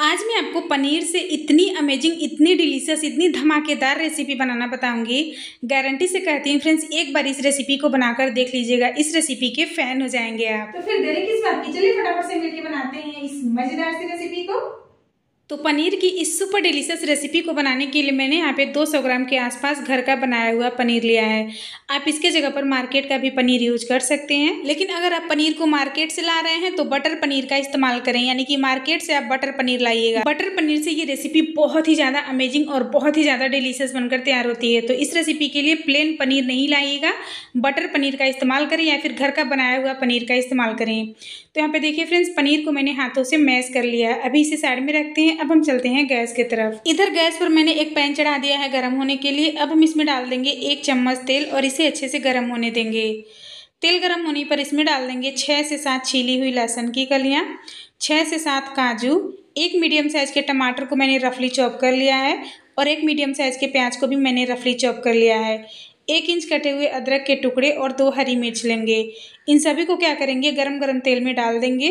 आज मैं आपको पनीर से इतनी अमेजिंग इतनी डिलीशियस इतनी धमाकेदार रेसिपी बनाना बताऊंगी गारंटी से कहती हूँ फ्रेंड्स एक बार इस रेसिपी को बनाकर देख लीजिएगा इस रेसिपी के फैन हो जाएंगे आप तो फिर देरी किस बात की चलिए फटाफट से मिलकर बनाते हैं इस मजेदार सी रेसिपी को तो पनीर की इस सुपर डिलीशियस रेसिपी को बनाने के लिए मैंने यहाँ पे 200 ग्राम के आसपास घर का बनाया हुआ पनीर लिया है आप इसके जगह पर मार्केट का भी पनीर यूज कर सकते हैं लेकिन अगर आप पनीर को मार्केट से ला रहे हैं तो बटर पनीर का इस्तेमाल करें यानी कि मार्केट से आप बटर पनीर लाइएगा बटर पनीर से ये रेसिपी बहुत ही ज़्यादा अमेजिंग और बहुत ही ज़्यादा डिलीशियस बनकर तैयार होती है तो इस रेसिपी के लिए प्लेन पनीर नहीं लाइएगा बटर पनीर का इस्तेमाल करें या फिर घर का बनाया हुआ पनीर का इस्तेमाल करें तो यहाँ पे देखिए फ्रेंड्स पनीर को मैंने हाथों से मैश कर लिया अभी इसे साइड में रखते हैं अब हम चलते हैं गैस की तरफ इधर गैस पर मैंने एक पैन चढ़ा दिया है गर्म होने के लिए अब हम इसमें डाल देंगे एक चम्मच तेल और इसे अच्छे से गर्म होने देंगे तेल गर्म होने पर इसमें डाल देंगे छः से सात छीली हुई लहसुन की कलियाँ छः से सात काजू एक मीडियम साइज़ के टमाटर को मैंने रफली चॉप कर लिया है और एक मीडियम साइज़ के प्याज को भी मैंने रफली चॉप कर लिया है एक इंच कटे हुए अदरक के टुकड़े और दो हरी मिर्च लेंगे इन सभी को क्या करेंगे गरम गरम तेल में डाल देंगे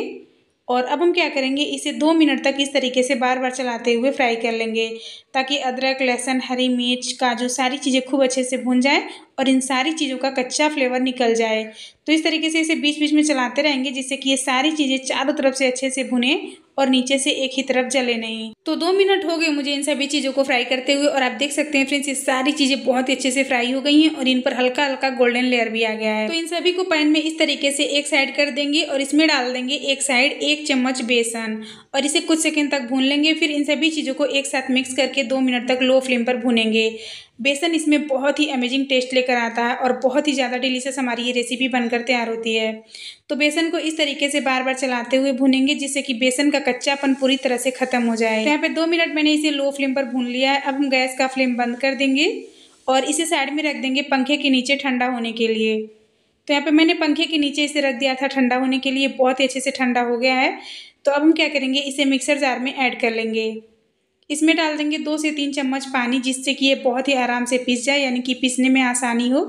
और अब हम क्या करेंगे इसे दो मिनट तक इस तरीके से बार बार चलाते हुए फ्राई कर लेंगे ताकि अदरक लहसुन हरी मिर्च काजू सारी चीज़ें खूब अच्छे से भून जाए और इन सारी चीज़ों का कच्चा फ्लेवर निकल जाए तो इस तरीके से इसे बीच बीच में चलाते रहेंगे जिससे कि ये सारी चीज़ें चारों तरफ से अच्छे से भुने और नीचे से एक ही तरफ जले नहीं तो दो मिनट हो गए मुझे इन सभी चीज़ों को फ्राई करते हुए और आप देख सकते हैं फ्रेंड्स ये सारी चीज़ें बहुत ही अच्छे से फ्राई हो गई हैं और इन पर हल्का हल्का गोल्डन लेयर भी आ गया है तो इन सभी को पैन में इस तरीके से एक साइड कर देंगे और इसमें डाल देंगे एक साइड एक चम्मच बेसन और इसे कुछ सेकेंड तक भून लेंगे फिर इन सभी चीज़ों को एक साथ मिक्स करके दो मिनट तक लो फ्लेम पर भूनेंगे बेसन इसमें बहुत ही अमेजिंग टेस्ट लेकर आता है और बहुत ही ज़्यादा डिलीशियस हमारी ये रेसिपी बनकर तैयार होती है तो बेसन को इस तरीके से बार बार चलाते हुए भुनेंगे जिससे कि बेसन का कच्चापन पूरी तरह से ख़त्म हो जाए तो यहाँ पे दो मिनट मैंने इसे लो फ्लेम पर भून लिया है अब हम गैस का फ्लेम बंद कर देंगे और इसे साइड में रख देंगे पंखे के नीचे ठंडा होने के लिए तो यहाँ पर मैंने पंखे के नीचे इसे रख दिया था ठंडा होने के लिए बहुत ही अच्छे से ठंडा हो गया है तो अब हम क्या करेंगे इसे मिक्सर जार में ऐड कर लेंगे इसमें डाल देंगे दो से तीन चम्मच पानी जिससे कि ये बहुत ही आराम से पीस जाए यानी कि पीसने में आसानी हो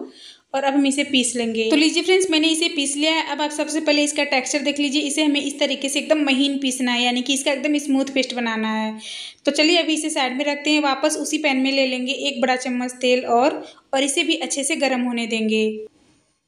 और अब हम इसे पीस लेंगे तो लीजिए फ्रेंड्स मैंने इसे पीस लिया है अब आप सबसे पहले इसका टेक्सचर देख लीजिए इसे हमें इस तरीके से एकदम महीन पीसना है यानी कि इसका एकदम स्मूथ पेस्ट बनाना है तो चलिए अभी इसे साइड में रखते हैं वापस उसी पैन में ले लेंगे एक बड़ा चम्मच तेल और और इसे भी अच्छे से गर्म होने देंगे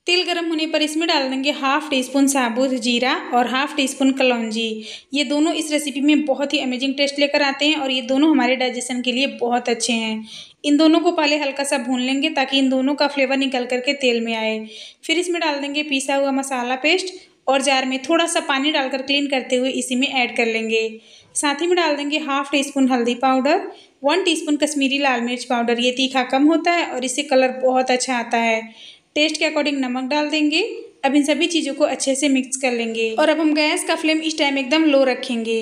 तिल गर्म होने पर इसमें डाल देंगे हाफ टी स्पून साबुत जीरा और हाफ टी स्पून कलौजी ये दोनों इस रेसिपी में बहुत ही अमेजिंग टेस्ट लेकर आते हैं और ये दोनों हमारे डाइजेशन के लिए बहुत अच्छे हैं इन दोनों को पहले हल्का सा भून लेंगे ताकि इन दोनों का फ्लेवर निकल करके तेल में आए फिर इसमें डाल देंगे पिसा हुआ मसाला पेस्ट और जार में थोड़ा सा पानी डालकर क्लीन करते हुए इसी में ऐड कर लेंगे साथ ही में डाल देंगे हाफ टी स्पून हल्दी पाउडर वन टीस्पून कश्मीरी लाल मिर्च पाउडर ये तीखा कम होता है और इससे कलर बहुत अच्छा आता है टेस्ट के अकॉर्डिंग नमक डाल देंगे अब इन सभी चीज़ों को अच्छे से मिक्स कर लेंगे और अब हम गैस का फ्लेम इस टाइम एकदम लो रखेंगे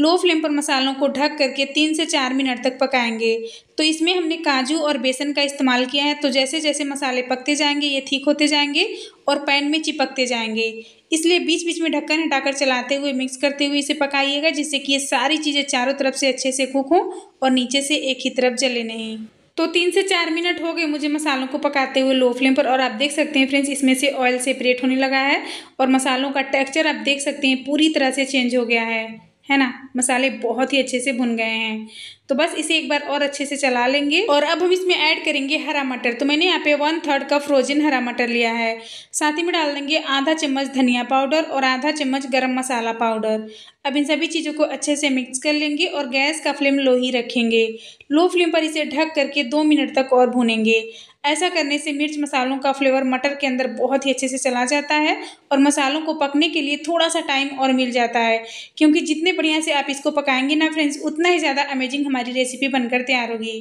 लो फ्लेम पर मसालों को ढक करके तीन से चार मिनट तक पकाएंगे तो इसमें हमने काजू और बेसन का इस्तेमाल किया है तो जैसे जैसे मसाले पकते जाएंगे ये ठीक होते जाएंगे और पैन में चिपकते जाएंगे इसलिए बीच बीच में ढक्कन हटाकर चलाते हुए मिक्स करते हुए इसे पकाइएगा जिससे कि ये सारी चीज़ें चारों तरफ से अच्छे से कुक हों और नीचे से एक ही तरफ जले नहीं तो तीन से चार मिनट हो गए मुझे मसालों को पकाते हुए लो फ्लेम पर और आप देख सकते हैं फ्रेंड्स इसमें से ऑयल सेपरेट होने लगा है और मसालों का टेक्स्चर आप देख सकते हैं पूरी तरह से चेंज हो गया है है ना मसाले बहुत ही अच्छे से भुन गए हैं तो बस इसे एक बार और अच्छे से चला लेंगे और अब हम इसमें ऐड करेंगे हरा मटर तो मैंने यहाँ पे वन थर्ड कप फ्रोजन हरा मटर लिया है साथ ही में डाल देंगे आधा चम्मच धनिया पाउडर और आधा चम्मच गरम मसाला पाउडर अब इन सभी चीज़ों को अच्छे से मिक्स कर लेंगे और गैस का फ्लेम लो ही रखेंगे लो फ्लेम पर इसे ढक करके दो मिनट तक और भूनेंगे ऐसा करने से मिर्च मसालों का फ्लेवर मटर के अंदर बहुत ही अच्छे से चला जाता है और मसालों को पकने के लिए थोड़ा सा टाइम और मिल जाता है क्योंकि जितने बढ़िया से आप इसको पकाएंगे ना फ्रेंड्स उतना ही ज़्यादा अमेजिंग हमारी रेसिपी बनकर तैयार होगी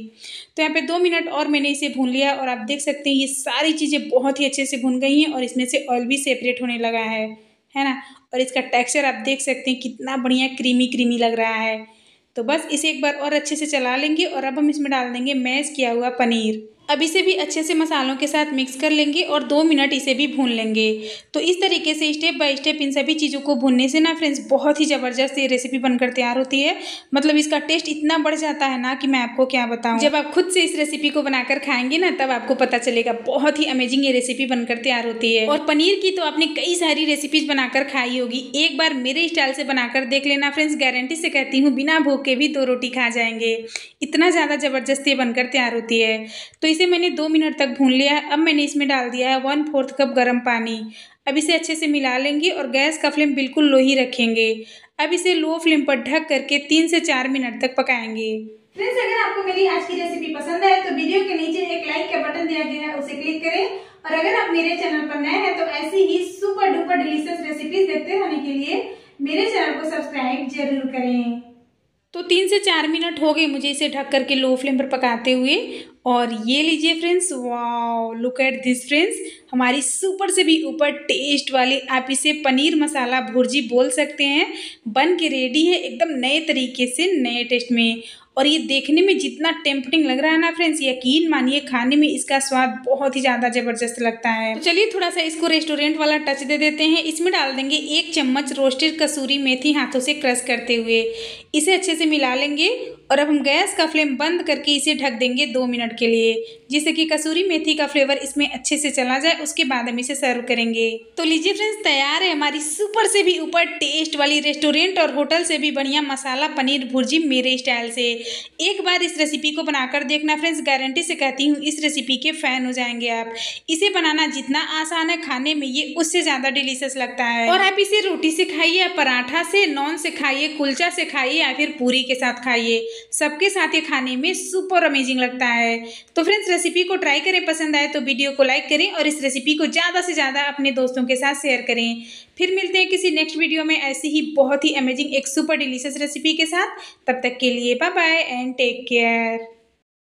तो यहाँ पे दो मिनट और मैंने इसे भून लिया और आप देख सकते हैं ये सारी चीज़ें बहुत ही अच्छे से भून गई हैं और इसमें से ऑयल भी सेपरेट होने लगा है है ना और इसका टेक्स्चर आप देख सकते हैं कितना बढ़िया क्रीमी क्रीमी लग रहा है तो बस इसे एक बार और अच्छे से चला लेंगे और अब हम इसमें डाल देंगे मैश किया हुआ पनीर अब इसे भी अच्छे से मसालों के साथ मिक्स कर लेंगे और दो मिनट इसे भी भून लेंगे तो इस तरीके से स्टेप बाय स्टेप इन सभी चीज़ों को भूनने से ना फ्रेंड्स बहुत ही ज़बरदस्त ये रेसिपी बनकर तैयार होती है मतलब इसका टेस्ट इतना बढ़ जाता है ना कि मैं आपको क्या बताऊँ जब आप खुद से इस रेसिपी को बनाकर खाएंगे ना तब आपको पता चलेगा बहुत ही अमेजिंग ये रेसिपी बनकर तैयार होती है और पनीर की तो आपने कई सारी रेसिपीज बनाकर खाई होगी एक बार मेरे स्टाइल से बनाकर देख लेना फ्रेंड्स गारंटी से कहती हूँ बिना भूख के भी दो रोटी खा जाएंगे इतना ज़्यादा ज़बरदस्त ये बनकर तैयार होती है तो इसे इसे मैंने दो मिनट तक भून लिया है अब मैंने इसमें डाल दिया है वन फोर्थ कप गर्म पानी अब इसे अच्छे से मिला लेंगे और गैस का फ्लेम बिल्कुल लो ही रखेंगे अब इसे लो फ्लेम पर ढक करके तीन से चार मिनट तक पकाएंगे फ्रेंड्स अगर आपको मेरी आज की रेसिपी पसंद आए तो वीडियो के नीचे एक लाइक का बटन दिया गया है उसे क्लिक करें और अगर आप मेरे चैनल पर नए हैं तो ऐसी ही सुपर डुपर डिलीशियस रेसिपीज देखते रहने के लिए मेरे चैनल को सब्सक्राइब जरूर करें तो तीन से चार मिनट हो गए मुझे इसे ढक करके लो फ्लेम पर पकाते हुए और ये लीजिए friends wow look at this friends हमारी सुपर से भी ऊपर टेस्ट वाली आप इसे पनीर मसाला भुर्जी बोल सकते हैं बन के रेडी है एकदम नए तरीके से नए टेस्ट में और ये देखने में जितना टेम्पटिंग लग रहा है ना फ्रेंड्स यकीन मानिए खाने में इसका स्वाद बहुत ही ज़्यादा ज़बरदस्त लगता है तो चलिए थोड़ा सा इसको रेस्टोरेंट वाला टच दे देते हैं इसमें डाल देंगे एक चम्मच रोस्टेड कसूरी मेथी हाथों से क्रश करते हुए इसे अच्छे से मिला लेंगे और अब हम गैस का फ्लेम बंद करके इसे ढक देंगे दो मिनट के लिए जिससे कि कसूरी मेथी का फ्लेवर इसमें अच्छे से चला जाए उसके बाद हम इसे सर्व करेंगे तो लीजिए फ्रेंड्स तैयार है हमारी सुपर से भी ऊपर टेस्ट वाली रेस्टोरेंट और होटल से भी बढ़िया मसाला पनीर भुर्जी मेरे स्टाइल से एक बार इस रेसिपी को बनाकर देखना फ्रेंड्स गारंटी से कहती हूँ इस रेसिपी के फ़ैन हो जाएंगे आप इसे बनाना जितना आसान है खाने में ये उससे ज़्यादा डिलीशियस लगता है और आप इसे रोटी से खाइए पराठा से नॉन से खाइए कुलचा से खाइए या फिर पूरी के साथ खाइए सबके साथ ये खाने में सुपर अमेजिंग लगता है तो फ्रेंड्स रेसिपी को ट्राई करें पसंद आए तो वीडियो को लाइक करें और इस रेसिपी को ज़्यादा से ज़्यादा अपने दोस्तों के साथ शेयर करें फिर मिलते हैं किसी नेक्स्ट वीडियो में ऐसी ही बहुत ही अमेजिंग एक सुपर डिलीशियस रेसिपी के साथ तब तक के लिए bye bye and take care